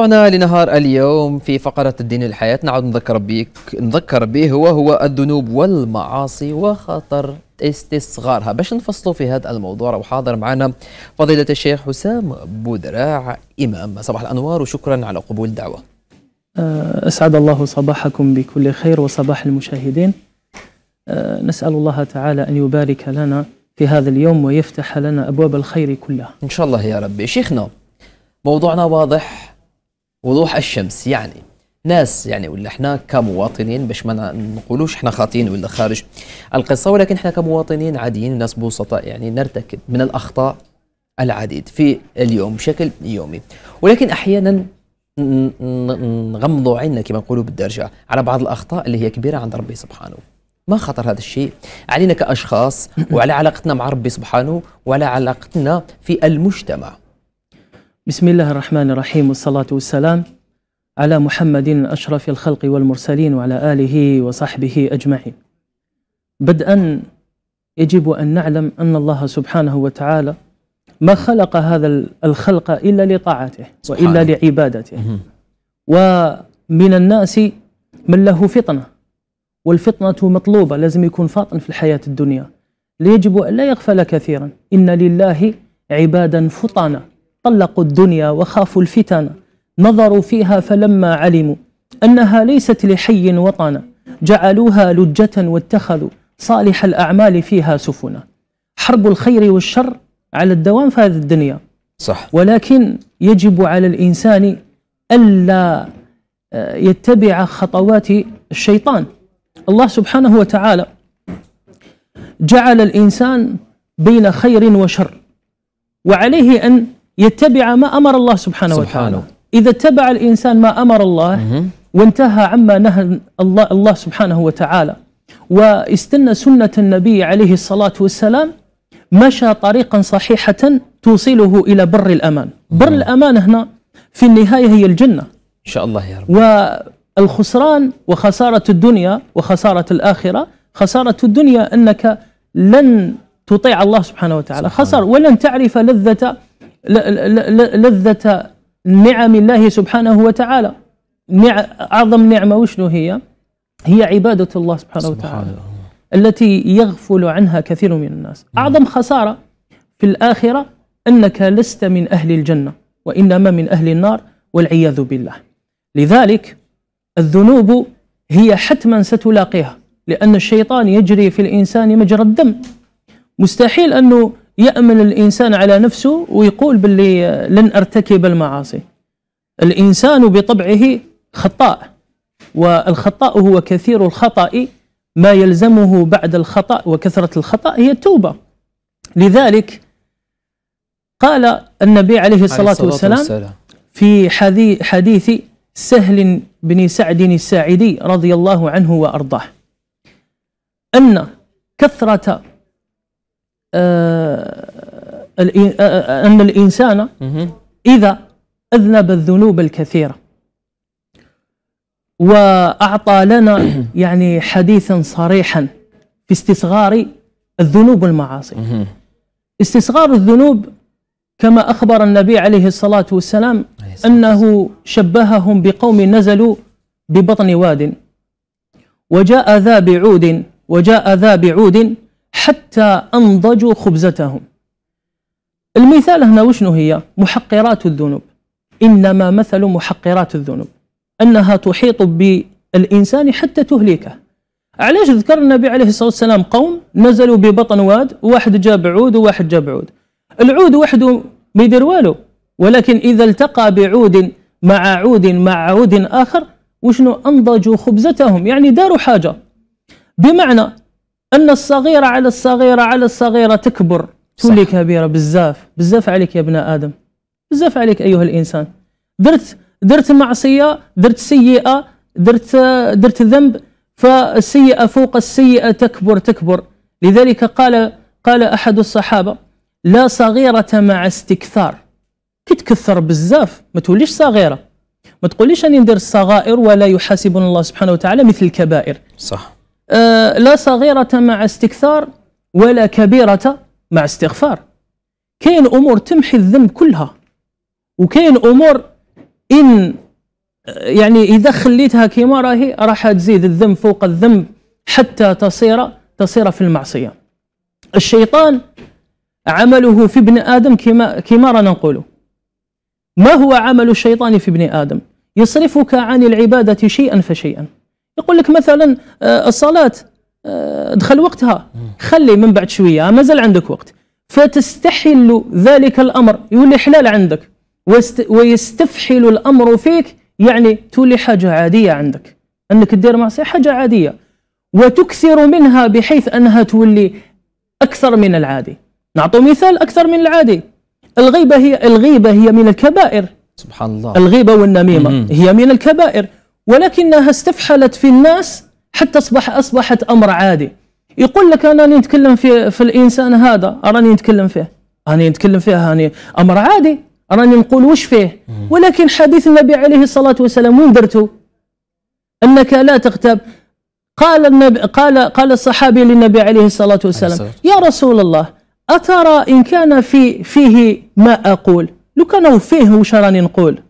موضوعنا لنهار اليوم في فقرة الدين الحياة نعود نذكر بك نذكر به هو هو الذنوب والمعاصي وخطر استصغارها باش نفصلوا في هذا الموضوع وحاضر معنا فضيلة الشيخ حسام بودراع إمام صباح الأنوار وشكرا على قبول الدعوة أه، أسعد الله صباحكم بكل خير وصباح المشاهدين أه، نسأل الله تعالى أن يبارك لنا في هذا اليوم ويفتح لنا أبواب الخير كلها إن شاء الله يا ربي شيخنا موضوعنا واضح وضوح الشمس يعني ناس يعني ولا احنا كمواطنين باش ما نقولوش احنا خاطئين ولا خارج القصه ولكن احنا كمواطنين عاديين ناس بوسطاء يعني نرتكب من الاخطاء العديد في اليوم بشكل يومي ولكن احيانا نغمضوا عيننا كما نقولوا بالدرجه على بعض الاخطاء اللي هي كبيره عند ربي سبحانه ما خطر هذا الشيء علينا كاشخاص وعلى علاقتنا مع ربي سبحانه وعلى علاقتنا في المجتمع بسم الله الرحمن الرحيم والصلاة والسلام على محمد أشرف الخلق والمرسلين وعلى آله وصحبه أجمعين بدءا يجب أن نعلم أن الله سبحانه وتعالى ما خلق هذا الخلق إلا لطاعته وإلا لعبادته ومن الناس من له فطنة والفطنة مطلوبة لازم يكون فاطن في الحياة الدنيا يجب أن لا يغفل كثيرا إن لله عبادا فطنا طلقوا الدنيا وخافوا الفتن نظروا فيها فلما علموا أنها ليست لحي وطنا جعلوها لجة واتخذوا صالح الأعمال فيها سفنا حرب الخير والشر على الدوام في هذه الدنيا صح ولكن يجب على الإنسان ألا آه، يتبع خطوات الشيطان الله سبحانه وتعالى جعل الإنسان بين خير وشر وعليه أن يتبع ما أمر الله سبحانه, سبحانه وتعالى إذا اتبع الإنسان ما أمر الله وانتهى عما نهى الله, الله سبحانه وتعالى واستنى سنة النبي عليه الصلاة والسلام مشى طريقا صحيحة توصله إلى بر الأمان بر الأمان هنا في النهاية هي الجنة إن شاء الله يا رب والخسران وخسارة الدنيا وخسارة الآخرة خسارة الدنيا أنك لن تطيع الله سبحانه وتعالى سبحانه. خسر ولن تعرف لذة لذة نعم الله سبحانه وتعالى أعظم نعمة وشنو هي هي عبادة الله سبحانه وتعالى سبحانه. التي يغفل عنها كثير من الناس أعظم خسارة في الآخرة أنك لست من أهل الجنة وإنما من أهل النار والعياذ بالله لذلك الذنوب هي حتما ستلاقيها لأن الشيطان يجري في الإنسان مجرى الدم مستحيل أنه يأمن الإنسان على نفسه ويقول باللي لن أرتكب المعاصي الإنسان بطبعه خطاء والخطاء هو كثير الخطأ ما يلزمه بعد الخطأ وكثرة الخطأ هي التوبة لذلك قال النبي عليه الصلاة, الصلاة والسلام, والسلام في حديث سهل بن سعد الساعدي رضي الله عنه وأرضاه أن كثرة آه، آه، آه، أن الإنسان إذا أذنب الذنوب الكثيرة وأعطى لنا يعني حديثا صريحا في استصغار الذنوب والمعاصي استصغار الذنوب كما أخبر النبي عليه الصلاة والسلام أنه شبههم بقوم نزلوا ببطن واد وجاء ذا بعود وجاء ذا بعود حتى أنضجوا خبزتهم المثال هنا وشنو هي محقرات الذنوب إنما مثل محقرات الذنوب أنها تحيط بالإنسان حتى تهلكه علاش ذكر النبي عليه الصلاة والسلام قوم نزلوا ببطن واد واحد جاب عود وواحد جاب عود العود وحده ما يدير والو ولكن إذا التقى بعود مع عود مع عود آخر وشنو أنضجوا خبزتهم يعني داروا حاجة بمعنى ان الصغيره على الصغيره على الصغيره تكبر تولي كبيره بزاف بزاف عليك يا ابن ادم بزاف عليك ايها الانسان درت درت معصيه درت سيئه درت درت ذنب فالسيئه فوق السيئه تكبر تكبر لذلك قال قال احد الصحابه لا صغيره مع استكثار كي تكثر بزاف ما توليش صغيره ما تقوليش اني ندير الصغائر ولا يحاسبنا الله سبحانه وتعالى مثل الكبائر صح آه، لا صغيرة مع استكثار ولا كبيرة مع استغفار كاين امور تمحي الذنب كلها وكاين امور ان آه، يعني اذا خليتها كما راهي راح تزيد الذنب فوق الذنب حتى تصير تصير في المعصيه الشيطان عمله في ابن ادم كما كما رانا نقولوا ما هو عمل الشيطان في ابن ادم يصرفك عن العباده شيئا فشيئا يقول لك مثلا آه، الصلاه آه، ادخل وقتها خلي من بعد شويه مازال عندك وقت فتستحل ذلك الامر يولي حلال عندك ويستفحل الامر فيك يعني تولي حاجه عاديه عندك انك تدير معصيه حاجه عاديه وتكثر منها بحيث انها تولي اكثر من العادي نعطوا مثال اكثر من العادي الغيبه هي الغيبه هي من الكبائر سبحان الله الغيبه والنميمه هي من الكبائر ولكنها استفحلت في الناس حتى أصبح أصبحت أمر عادي يقول لك أنا نتكلم في, في الإنسان هذا أراني نتكلم فيه أنا نتكلم فيه أنا أمر عادي راني نقول وش فيه ولكن حديث النبي عليه الصلاة والسلام وين درته أنك لا تغتاب قال النبي قال قال الصحابي للنبي عليه الصلاة والسلام يا رسول الله أترى إن كان في فيه ما أقول لو كان فيه وش راني نقول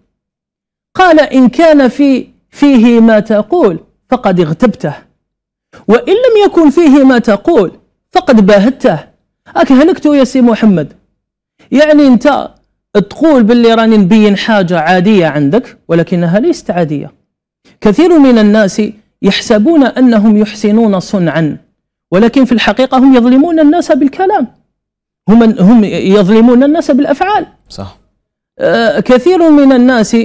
قال إن كان في فيه ما تقول فقد اغتبته وإن لم يكن فيه ما تقول فقد باهته أكهلكت يا سي محمد يعني أنت تقول باللي راني نبين حاجة عادية عندك ولكنها ليست عادية كثير من الناس يحسبون أنهم يحسنون صنعا ولكن في الحقيقة هم يظلمون الناس بالكلام هم هم يظلمون الناس بالأفعال صح آه كثير من الناس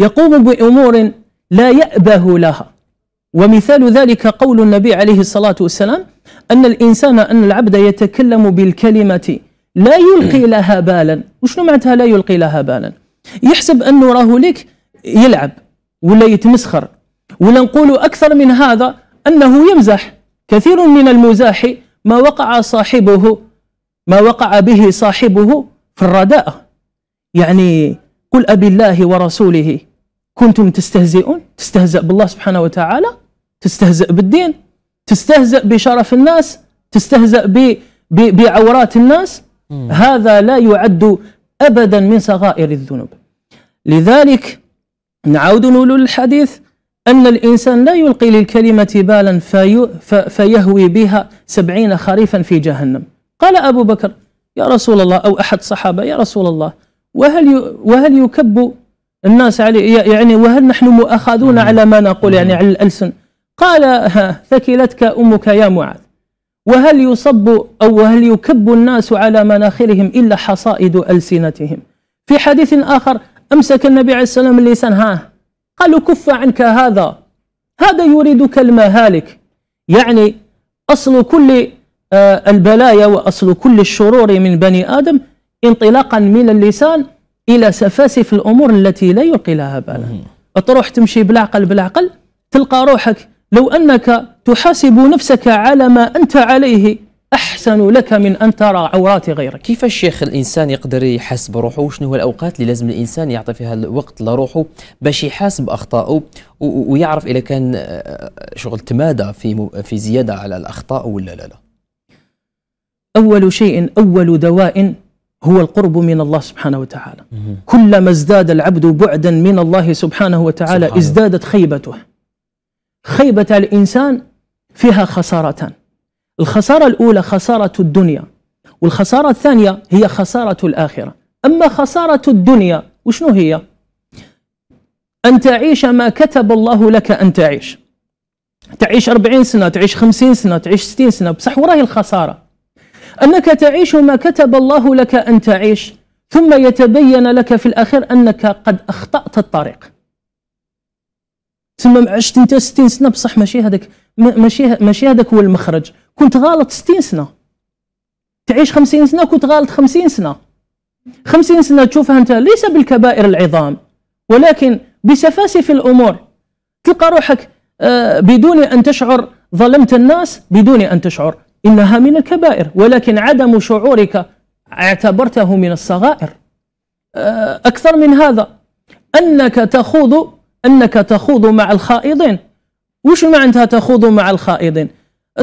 يقوم بأمور لا يأبه لها ومثال ذلك قول النبي عليه الصلاة والسلام أن الإنسان أن العبد يتكلم بالكلمة لا يلقي لها بالا وشنو معناتها لا يلقي لها بالا يحسب أنه راه لك يلعب ولا يتمسخر ولا نقول أكثر من هذا أنه يمزح كثير من المزاح ما وقع صاحبه ما وقع به صاحبه في الرداء يعني قل أبي الله ورسوله كنتم تستهزئون تستهزأ بالله سبحانه وتعالى تستهزأ بالدين تستهزأ بشرف الناس تستهزأ ب بعورات الناس مم. هذا لا يعد أبدا من صغائر الذنوب لذلك نعود نقول الحديث أن الإنسان لا يلقي للكلمة بالا في فيهوي بها سبعين خريفا في جهنم قال أبو بكر يا رسول الله أو أحد صحابة يا رسول الله وهل وهل يكب الناس عليه يعني وهل نحن مؤاخذون نعم. على ما نقول يعني نعم. على الألسن قال ثكلتك أمك يا معاذ وهل يصب أو هل يكب الناس على مناخرهم إلا حصائد ألسنتهم في حديث آخر أمسك النبي عليه السلام اللسان ها قالوا كف عنك هذا هذا يريدك المهالك يعني أصل كل آه، البلايا وأصل كل الشرور من بني آدم انطلاقا من اللسان الى سفاسف الامور التي لا يلقي لها بالا تروح تمشي بالعقل بالعقل تلقى روحك لو انك تحاسب نفسك على ما انت عليه احسن لك من ان ترى عورات غيرك كيف الشيخ الانسان يقدر يحاسب روحه وشنو هو الاوقات اللي لازم الانسان يعطي فيها الوقت لروحه باش يحاسب اخطائه ويعرف اذا كان آه، شغل تمادى في في زياده على الاخطاء ولا لا لا اول شيء اول دواء هو القرب من الله سبحانه وتعالى كلما ازداد العبد بعدا من الله سبحانه وتعالى سبحانه. ازدادت خيبته خيبة الإنسان فيها خسارتان الخسارة الأولى خسارة الدنيا والخسارة الثانية هي خسارة الآخرة أما خسارة الدنيا وشنو هي؟ أن تعيش ما كتب الله لك أن تعيش تعيش 40 سنة تعيش 50 سنة تعيش 60 سنة بصح وراهي الخسارة أنك تعيش ما كتب الله لك أن تعيش ثم يتبين لك في الأخير أنك قد أخطأت الطريق ثم عشت انت 60 سنه بصح ماشي هذاك ماشي ماشي هذاك هو المخرج كنت غلط 60 سنه تعيش 50 سنه كنت غلط 50 سنه 50 سنه تشوفها انت ليس بالكبائر العظام ولكن بسفاسف الامور تلقى روحك آه، بدون ان تشعر ظلمت الناس بدون ان تشعر إنها من الكبائر ولكن عدم شعورك اعتبرته من الصغائر آه، أكثر من هذا أنك تخوض أنك تخوض مع الخائضين وش معناتها تخوض مع الخائضين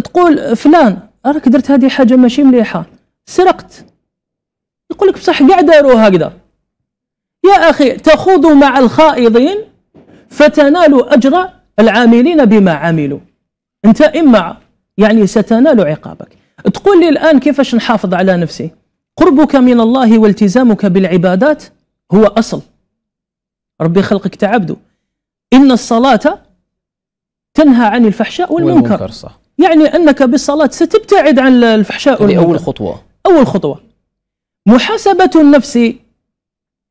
تقول فلان راك درت هذه حاجة ماشي مليحة سرقت يقول لك بصح قاعد داروا هكذا يا أخي تخوض مع الخائضين فتنال أجر العاملين بما عملوا أنت إما يعني ستنال عقابك تقول لي الآن كيفاش نحافظ على نفسي قربك من الله والتزامك بالعبادات هو أصل ربي خلقك تعبده إن الصلاة تنهى عن الفحشاء والمنكر, والمنكر صح. يعني أنك بالصلاة ستبتعد عن الفحشاء والمنكر أول خطوة أول خطوة محاسبة النفس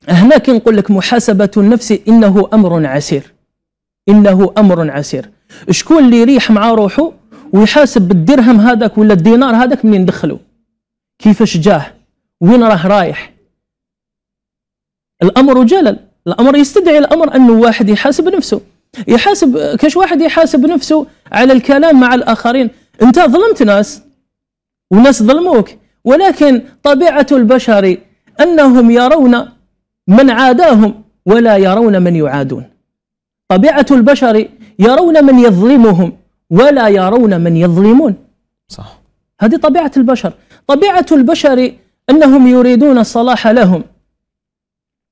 هناك نقول لك محاسبة النفس إنه أمر عسير إنه أمر عسير شكون اللي يريح مع روحه ويحاسب بالدرهم هذاك ولا الدينار هذاك منين دخله كيفاش جاه وين راه رايح الامر جلل الامر يستدعي الامر انه واحد يحاسب نفسه يحاسب كاش واحد يحاسب نفسه على الكلام مع الاخرين انت ظلمت ناس وناس ظلموك ولكن طبيعه البشر انهم يرون من عاداهم ولا يرون من يعادون طبيعه البشر يرون من يظلمهم ولا يرون من يظلمون صح هذه طبيعة البشر طبيعة البشر أنهم يريدون الصلاح لهم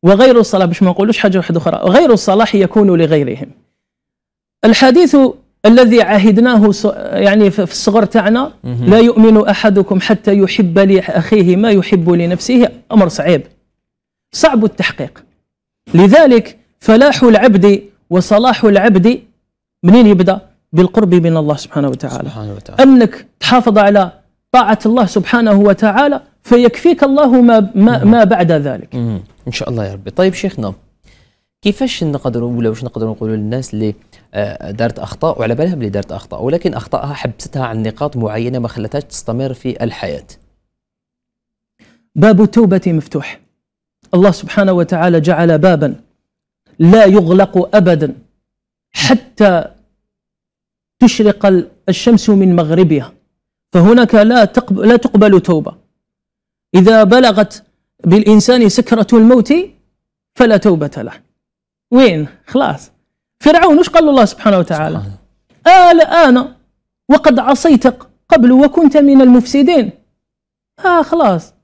وغير الصلاح باش ما نقولوش حاجة واحدة أخرى غير الصلاح يكون لغيرهم الحديث الذي عهدناه يعني في الصغر تاعنا لا يؤمن أحدكم حتى يحب لأخيه ما يحب لنفسه أمر صعيب صعب التحقيق لذلك فلاح العبد وصلاح العبد منين يبدأ بالقرب من الله سبحانه وتعالى, سبحانه وتعالى. أنك تحافظ على طاعة الله سبحانه وتعالى فيكفيك الله ما, ما, ما بعد ذلك إن شاء الله يا ربي طيب شيخنا كيفاش نقدروا ولا واش نقدروا نقولوا للناس اللي آه، دارت اخطاء وعلى بالها بلي دارت اخطاء ولكن اخطائها حبستها عن نقاط معينه ما خلتهاش تستمر في الحياه باب التوبه مفتوح الله سبحانه وتعالى جعل بابا لا يغلق ابدا حتى تشرق الشمس من مغربها فهناك لا تقبل, لا تقبل توبة إذا بلغت بالإنسان سكرة الموت فلا توبة له وين خلاص فرعون وش قال الله سبحانه وتعالى آل آن وقد عصيت قبل وكنت من المفسدين آه خلاص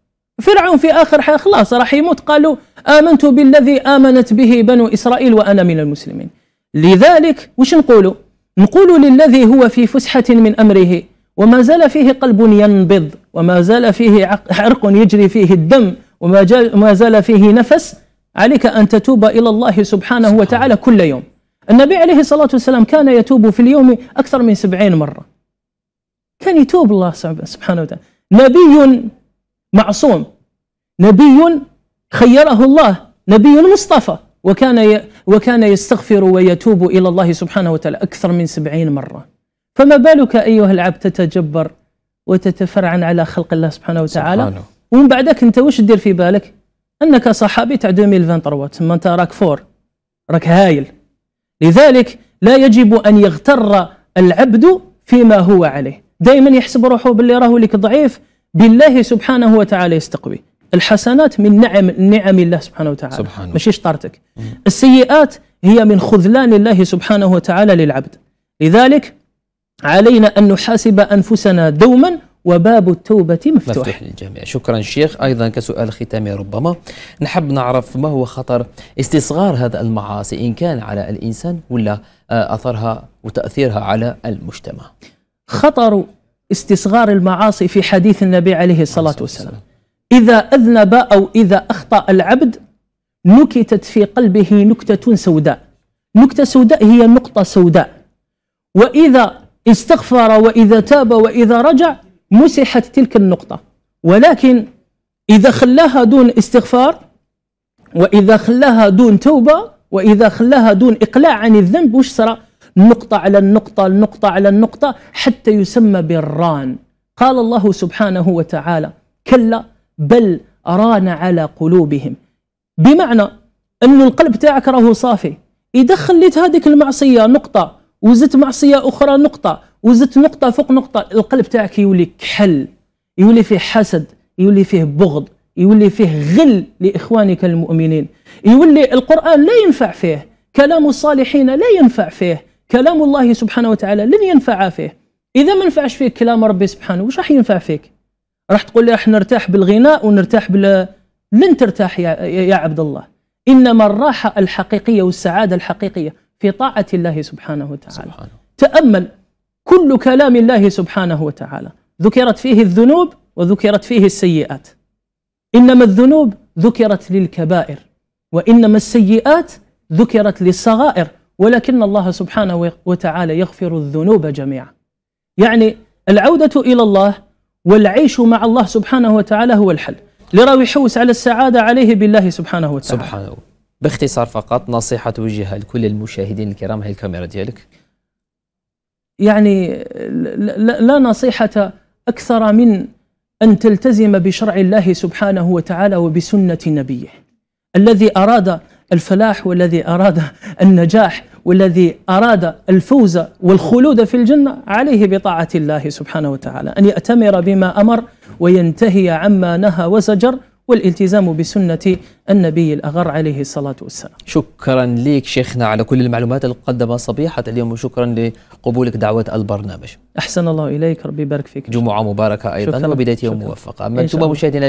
فرعون في آخر حياة خلاص راح يموت قالوا آمنت بالذي آمنت به بنو إسرائيل وأنا من المسلمين لذلك وش نقولوا نقول للذي هو في فسحة من أمره وما زال فيه قلب ينبض وما زال فيه عرق يجري فيه الدم وما زال فيه نفس عليك أن تتوب إلى الله سبحانه وتعالى كل يوم النبي عليه الصلاة والسلام كان يتوب في اليوم أكثر من سبعين مرة كان يتوب الله سبحانه وتعالى نبي معصوم نبي خيره الله نبي مصطفى وكان وكان يستغفر ويتوب إلى الله سبحانه وتعالى أكثر من سبعين مرة فما بالك أيها العبد تتجبر وتتفرعن على خلق الله سبحانه وتعالى سبحانه. ومن بعدك أنت وش دير في بالك أنك صحابي تاع 2023 تما أنت راك فور راك هايل لذلك لا يجب أن يغتر العبد فيما هو عليه دائما يحسب روحه باللي راهو لك ضعيف بالله سبحانه وتعالى يستقوي الحسنات من نعم نعم الله سبحانه وتعالى سبحانه. ماشي شطارتك السيئات هي من خذلان الله سبحانه وتعالى للعبد لذلك علينا أن نحاسب أنفسنا دوما وباب التوبة مفتوح مفتوح للجميع شكرا شيخ أيضا كسؤال ختامي ربما نحب نعرف ما هو خطر استصغار هذا المعاصي إن كان على الإنسان ولا آه، أثرها وتأثيرها على المجتمع خطر استصغار المعاصي في حديث النبي عليه الصلاة والسلام إذا أذنب أو إذا أخطأ العبد نكتت في قلبه نكتة سوداء نكتة سوداء هي نقطة سوداء وإذا استغفر وإذا تاب وإذا رجع مسحت تلك النقطة ولكن إذا خلاها دون استغفار وإذا خلاها دون توبة وإذا خلاها دون إقلاع عن الذنب وش صار نقطة على النقطة النقطة على النقطة حتى يسمى بالران قال الله سبحانه وتعالى كلا بل ران على قلوبهم بمعنى انه القلب تاعك راهو صافي اذا خليت هذيك المعصيه نقطه وزدت معصيه اخرى نقطه وزدت نقطه فوق نقطه القلب تاعك يولي كحل يولي فيه حسد يولي فيه بغض يولي فيه غل لاخوانك المؤمنين يولي القران لا ينفع فيه كلام الصالحين لا ينفع فيه كلام الله سبحانه وتعالى لن ينفع فيه اذا ما نفعش فيك كلام ربي سبحانه وش راح ينفع فيك راح تقول لي راح نرتاح بالغناء ونرتاح بال لن ترتاح يا, يا عبد الله انما الراحه الحقيقيه والسعاده الحقيقيه في طاعه الله سبحانه وتعالى سبحانه. تامل كل كلام الله سبحانه وتعالى ذكرت فيه الذنوب وذكرت فيه السيئات انما الذنوب ذكرت للكبائر وانما السيئات ذكرت للصغائر ولكن الله سبحانه وتعالى يغفر الذنوب جميعا يعني العوده الى الله والعيش مع الله سبحانه وتعالى هو الحل لراوي يحوس على السعادة عليه بالله سبحانه وتعالى سبحانه باختصار فقط نصيحة توجهها لكل المشاهدين الكرام هي الكاميرا ديالك يعني لا نصيحة أكثر من أن تلتزم بشرع الله سبحانه وتعالى وبسنة نبيه الذي أراد الفلاح والذي أراد النجاح والذي أراد الفوز والخلود في الجنة عليه بطاعة الله سبحانه وتعالى أن يأتمر بما أمر وينتهي عما نهى وزجر والالتزام بسنة النبي الأغر عليه الصلاة والسلام شكرا لك شيخنا على كل المعلومات اللي قدمها صبيحة اليوم وشكرا لقبولك دعوة البرنامج أحسن الله إليك ربي يبارك فيك جمعة مباركة أيضا وبداية يوم موفقة أما أنتم مشاهدينا